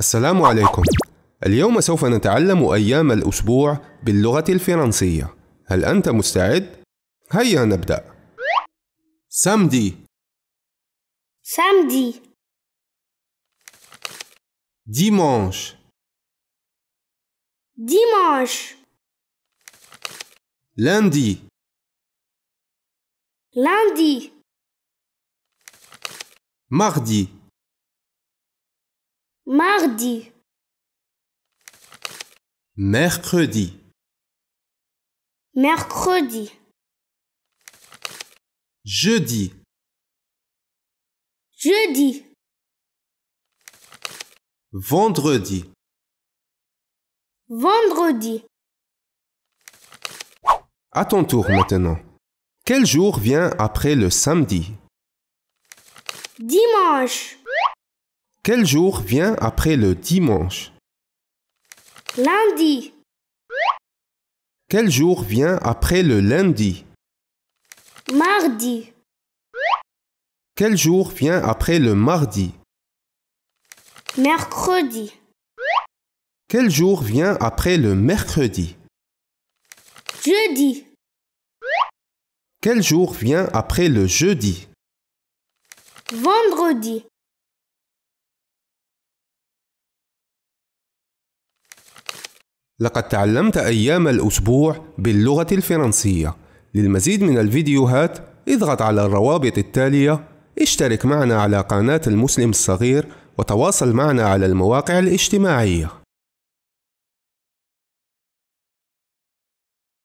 السلام عليكم اليوم سوف نتعلم أيام الأسبوع باللغة الفرنسية هل أنت مستعد؟ هيا نبدأ سامدي سامدي ديمانش dimanche لندي لندي مغدي Mardi. Mercredi. Mercredi. Jeudi. Jeudi. Vendredi. Vendredi. À ton tour maintenant. Quel jour vient après le samedi Dimanche. Quel jour vient après le dimanche Lundi. Quel jour vient après le lundi Mardi. Quel jour vient après le mardi Mercredi. Quel jour vient après le mercredi Jeudi. Quel jour vient après le jeudi Vendredi. لقد تعلمت أيام الأسبوع باللغة الفرنسية للمزيد من الفيديوهات اضغط على الروابط التالية اشترك معنا على قناة المسلم الصغير وتواصل معنا على المواقع الاجتماعيه